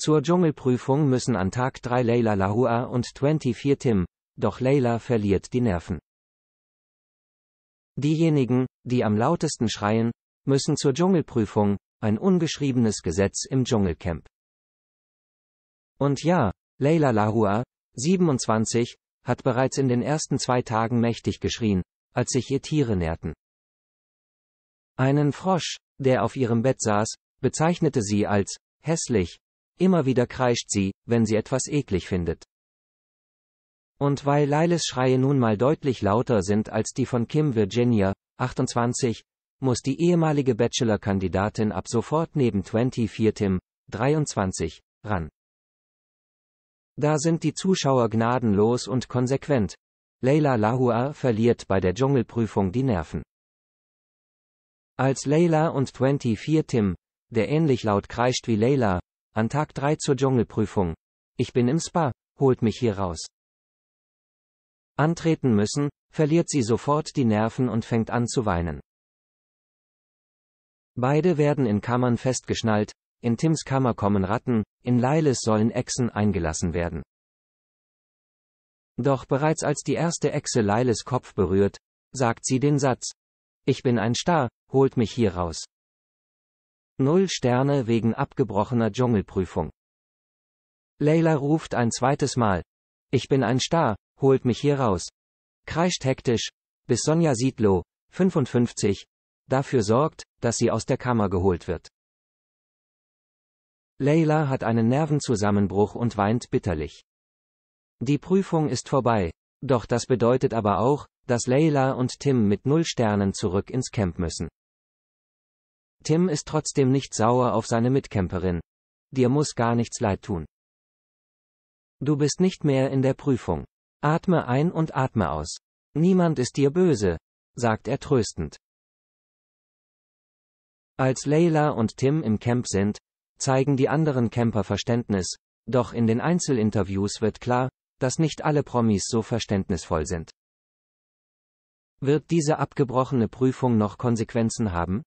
Zur Dschungelprüfung müssen an Tag 3 Leila Lahua und 24 Tim, doch Leila verliert die Nerven. Diejenigen, die am lautesten schreien, müssen zur Dschungelprüfung, ein ungeschriebenes Gesetz im Dschungelcamp. Und ja, Leila Lahua, 27, hat bereits in den ersten zwei Tagen mächtig geschrien, als sich ihr Tiere nährten. Einen Frosch, der auf ihrem Bett saß, bezeichnete sie als hässlich, Immer wieder kreischt sie, wenn sie etwas eklig findet. Und weil Leiles Schreie nun mal deutlich lauter sind als die von Kim Virginia, 28, muss die ehemalige Bachelor-Kandidatin ab sofort neben 24 Tim, 23, ran. Da sind die Zuschauer gnadenlos und konsequent. Leila Lahua verliert bei der Dschungelprüfung die Nerven. Als Leila und 24 Tim, der ähnlich laut kreischt wie Leila, an Tag 3 zur Dschungelprüfung. Ich bin im Spa, holt mich hier raus. Antreten müssen, verliert sie sofort die Nerven und fängt an zu weinen. Beide werden in Kammern festgeschnallt, in Tims Kammer kommen Ratten, in Lailes sollen Echsen eingelassen werden. Doch bereits als die erste Echse Lailes Kopf berührt, sagt sie den Satz. Ich bin ein Star, holt mich hier raus. Null Sterne wegen abgebrochener Dschungelprüfung. Leila ruft ein zweites Mal. Ich bin ein Star, holt mich hier raus. Kreischt hektisch, bis Sonja Siedlow, 55, dafür sorgt, dass sie aus der Kammer geholt wird. Leila hat einen Nervenzusammenbruch und weint bitterlich. Die Prüfung ist vorbei, doch das bedeutet aber auch, dass Leila und Tim mit null Sternen zurück ins Camp müssen. Tim ist trotzdem nicht sauer auf seine Mitcamperin. Dir muss gar nichts leid tun. Du bist nicht mehr in der Prüfung. Atme ein und atme aus. Niemand ist dir böse, sagt er tröstend. Als Leila und Tim im Camp sind, zeigen die anderen Camper Verständnis, doch in den Einzelinterviews wird klar, dass nicht alle Promis so verständnisvoll sind. Wird diese abgebrochene Prüfung noch Konsequenzen haben?